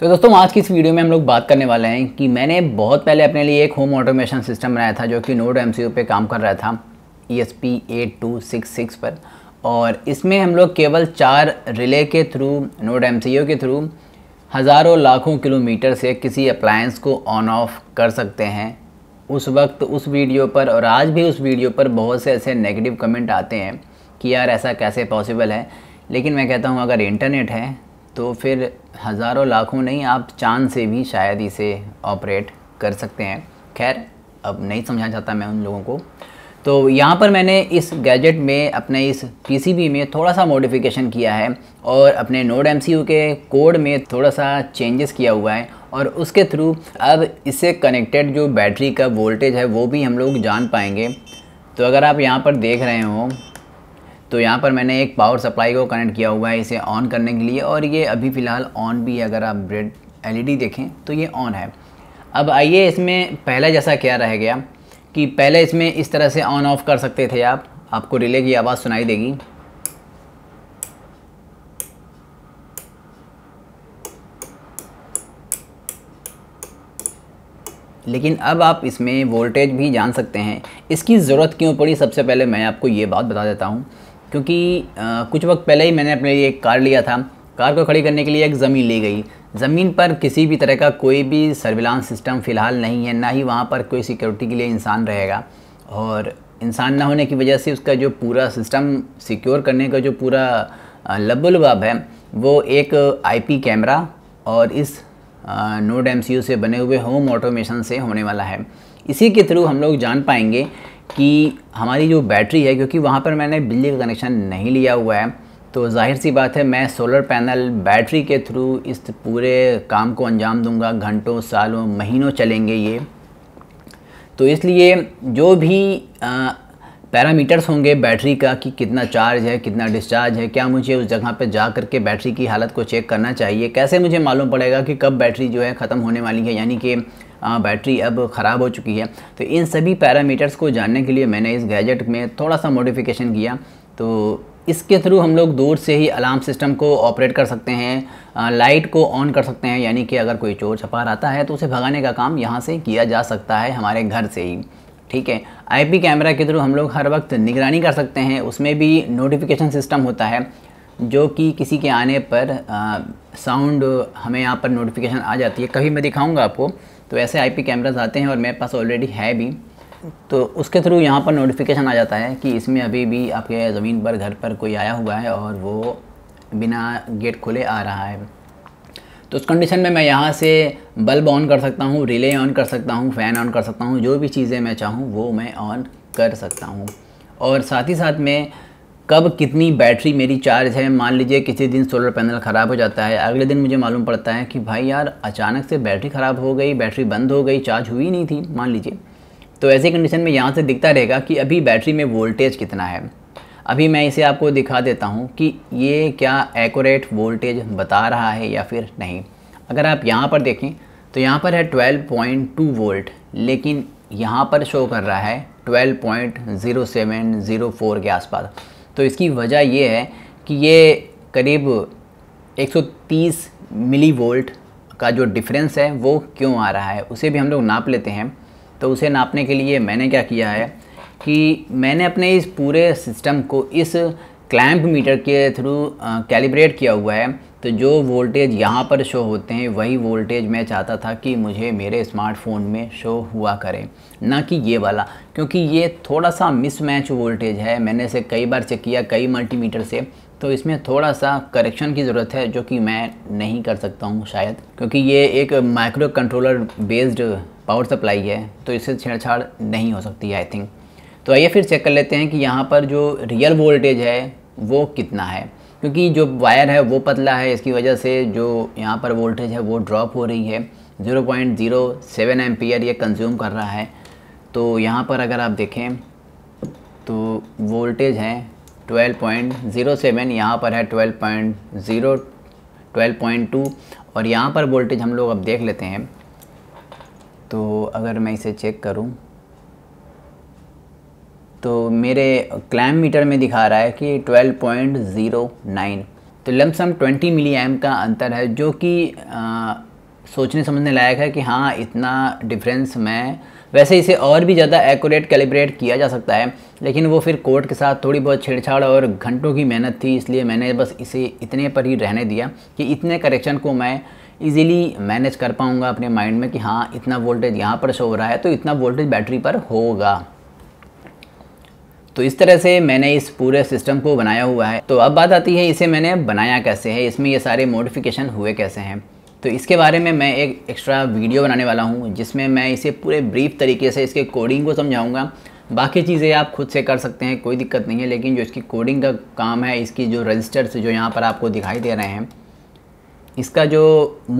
तो दोस्तों आज की इस वीडियो में हम लोग बात करने वाले हैं कि मैंने बहुत पहले अपने लिए एक होम ऑटोमेशन सिस्टम बनाया था जो कि नोड एम पे काम कर रहा था E S P eight two six six पर और इसमें हम लोग केवल चार रिले के थ्रू नोड एम के थ्रू हज़ारों लाखों किलोमीटर से किसी अप्लायंस को ऑन ऑफ कर सकते हैं उस वक्त उस वीडियो पर और आज भी उस वीडियो पर बहुत से ऐसे नेगेटिव कमेंट आते हैं कि यार ऐसा कैसे पॉसिबल है लेकिन मैं कहता हूँ अगर इंटरनेट है तो फिर हज़ारों लाखों नहीं आप चांद से भी शायद इसे ऑपरेट कर सकते हैं खैर अब नहीं समझा चाहता मैं उन लोगों को तो यहाँ पर मैंने इस गैजेट में अपने इस पीसीबी में थोड़ा सा मॉडिफिकेशन किया है और अपने नोड एमसीयू के कोड में थोड़ा सा चेंजेस किया हुआ है और उसके थ्रू अब इससे कनेक्टेड जो बैटरी का वोल्टेज है वो भी हम लोग जान पाएंगे तो अगर आप यहाँ पर देख रहे हो तो यहाँ पर मैंने एक पावर सप्लाई को कनेक्ट किया हुआ है इसे ऑन करने के लिए और ये अभी फ़िलहाल ऑन भी है अगर आप ब्रेड एलईडी देखें तो ये ऑन है अब आइए इसमें पहला जैसा क्या रह गया कि पहले इसमें इस तरह से ऑन ऑफ कर सकते थे आप आपको रिले की आवाज़ सुनाई देगी लेकिन अब आप इसमें वोल्टेज भी जान सकते हैं इसकी ज़रूरत क्यों पड़ी सबसे पहले मैं आपको ये बात बता देता हूँ क्योंकि आ, कुछ वक्त पहले ही मैंने अपने लिए एक कार लिया था कार को खड़ी करने के लिए एक ज़मीन ली गई ज़मीन पर किसी भी तरह का कोई भी सर्विलांस सिस्टम फ़िलहाल नहीं है ना ही वहाँ पर कोई सिक्योरिटी के लिए इंसान रहेगा और इंसान ना होने की वजह से उसका जो पूरा सिस्टम सिक्योर करने का जो पूरा लबुलवाब है वो एक आईपी कैमरा और इस नोड एम से बने हुए होम ऑटोमेशन से होने वाला है इसी के थ्रू हम लोग जान पाएंगे कि हमारी जो बैटरी है क्योंकि वहाँ पर मैंने बिजली का कनेक्शन नहीं लिया हुआ है तो जाहिर सी बात है मैं सोलर पैनल बैटरी के थ्रू इस पूरे काम को अंजाम दूंगा घंटों सालों महीनों चलेंगे ये तो इसलिए जो भी आ, पैरामीटर्स होंगे बैटरी का कि कितना चार्ज है कितना डिस्चार्ज है क्या मुझे उस जगह पर जा कर के बैटरी की हालत को चेक करना चाहिए कैसे मुझे मालूम पड़ेगा कि कब बैटरी जो है ख़त्म होने वाली है यानी कि बैटरी अब ख़राब हो चुकी है तो इन सभी पैरामीटर्स को जानने के लिए मैंने इस गैजेट में थोड़ा सा मॉडिफिकेशन किया तो इसके थ्रू हम लोग दूर से ही अलार्म सिस्टम को ऑपरेट कर सकते हैं लाइट को ऑन कर सकते हैं यानी कि अगर कोई चोर छपार आता है तो उसे भगाने का काम यहाँ से किया जा सकता है हमारे घर से ही ठीक है आईपी कैमरा के थ्रू हम लोग हर वक्त निगरानी कर सकते हैं उसमें भी नोटिफिकेशन सिस्टम होता है जो कि किसी के आने पर साउंड हमें यहाँ पर नोटिफिकेशन आ जाती है कभी मैं दिखाऊंगा आपको तो ऐसे आईपी कैमरास आते हैं और मेरे पास ऑलरेडी है भी तो उसके थ्रू यहाँ पर नोटिफिकेशन आ जाता है कि इसमें अभी भी आपके ज़मीन पर घर पर कोई आया हुआ है और वो बिना गेट खुले आ रहा है तो उस कंडीशन में मैं यहाँ से बल्ब ऑन कर सकता हूँ रिले ऑन कर सकता हूँ फ़ैन ऑन कर सकता हूँ जो भी चीज़ें मैं चाहूँ वो मैं ऑन कर सकता हूँ और साथ ही साथ में कब कितनी बैटरी मेरी चार्ज है मान लीजिए किसी दिन सोलर पैनल ख़राब हो जाता है अगले दिन मुझे मालूम पड़ता है कि भाई यार अचानक से बैटरी ख़राब हो गई बैटरी बंद हो गई चार्ज हुई नहीं थी मान लीजिए तो ऐसी कंडीशन में यहाँ से दिखता रहेगा कि अभी बैटरी में वोल्टेज कितना है अभी मैं इसे आपको दिखा देता हूँ कि ये क्या एकोरेट वोल्टेज बता रहा है या फिर नहीं अगर आप यहाँ पर देखें तो यहाँ पर है 12.2 वोल्ट लेकिन यहाँ पर शो कर रहा है 12.0704 के आसपास तो इसकी वजह ये है कि ये करीब 130 मिली वोल्ट का जो डिफरेंस है वो क्यों आ रहा है उसे भी हम लोग नाप लेते हैं तो उसे नापने के लिए मैंने क्या किया है कि मैंने अपने इस पूरे सिस्टम को इस क्लैम्प मीटर के थ्रू कैलिब्रेट किया हुआ है तो जो वोल्टेज यहाँ पर शो होते हैं वही वोल्टेज मैं चाहता था कि मुझे मेरे स्मार्टफोन में शो हुआ करें ना कि ये वाला क्योंकि ये थोड़ा सा मिसमैच वोल्टेज है मैंने इसे कई बार चेक किया कई मल्टीमीटर से तो इसमें थोड़ा सा करेक्शन की ज़रूरत है जो कि मैं नहीं कर सकता हूँ शायद क्योंकि ये एक micro controller based power supply है तो इससे छेड़छाड़ नहीं हो सकती आई थिंक तो आइए फिर चेक कर लेते हैं कि यहाँ पर जो रियल वोल्टेज है वो कितना है क्योंकि जो वायर है वो पतला है इसकी वजह से जो यहाँ पर वोल्टेज है वो ड्रॉप हो रही है 0.07 पॉइंट ये कंज्यूम कर रहा है तो यहाँ पर अगर आप देखें तो वोल्टेज है 12.07 पॉइंट यहाँ पर है 12.0 12.2 और यहाँ पर वोल्टेज हम लोग अब देख लेते हैं तो अगर मैं इसे चेक करूँ तो मेरे क्लैम मीटर में दिखा रहा है कि 12.09 तो लमसम 20 मिली एम का अंतर है जो कि सोचने समझने लायक है कि हाँ इतना डिफरेंस मैं वैसे इसे और भी ज़्यादा एक्यूरेट कैलिब्रेट किया जा सकता है लेकिन वो फिर कोर्ट के साथ थोड़ी बहुत छेड़छाड़ और घंटों की मेहनत थी इसलिए मैंने बस इसे इतने पर ही रहने दिया कि इतने करेक्शन को मैं इजीली मैनेज कर पाऊँगा अपने माइंड में कि हाँ इतना वोल्टेज यहाँ पर शो हो रहा है तो इतना वोल्टेज बैटरी पर होगा तो इस तरह से मैंने इस पूरे सिस्टम को बनाया हुआ है तो अब बात आती है इसे मैंने बनाया कैसे है इसमें ये सारे मोडिफ़िकेशन हुए कैसे हैं तो इसके बारे में मैं एक एक्स्ट्रा वीडियो बनाने वाला हूँ जिसमें मैं इसे पूरे ब्रीफ तरीके से इसके कोडिंग को समझाऊँगा बाकी चीज़ें आप खुद से कर सकते हैं कोई दिक्कत नहीं है लेकिन जो इसकी कोडिंग का काम है इसकी जो रजिस्टर्स जो यहाँ पर आपको दिखाई दे रहे हैं इसका जो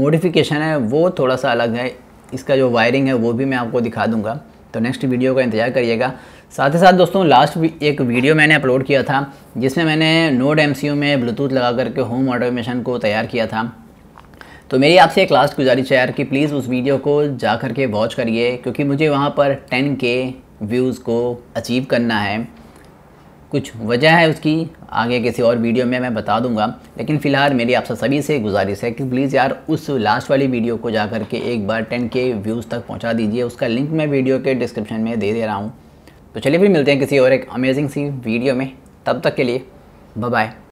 मोडिफ़िकेशन है वो थोड़ा सा अलग है इसका जो वायरिंग है वो भी मैं आपको दिखा दूँगा तो नेक्स्ट वीडियो का इंतज़ार करिएगा साथ ही साथ दोस्तों लास्ट एक वीडियो मैंने अपलोड किया था जिसमें मैंने नोड एम में ब्लूटूथ लगा करके होम ऑटोमेशन को तैयार किया था तो मेरी आपसे एक लास्ट गुजारिश है यार कि प्लीज़ उस वीडियो को जा कर के वॉच करिए क्योंकि मुझे वहाँ पर के व्यूज़ को अचीव करना है कुछ वजह है उसकी आगे किसी और वीडियो में मैं बता दूंगा लेकिन फ़िलहाल मेरी आपसे सभी से गुजारिश है कि प्लीज़ यार उस लास्ट वाली वीडियो को जा कर के एक बार के व्यूज़ तक पहुँचा दीजिए उसका लिंक मैं वीडियो के डिस्क्रिप्शन में दे दे रहा हूँ तो चलिए फिर मिलते हैं किसी और एक अमेजिंग सी वीडियो में तब तक के लिए बाय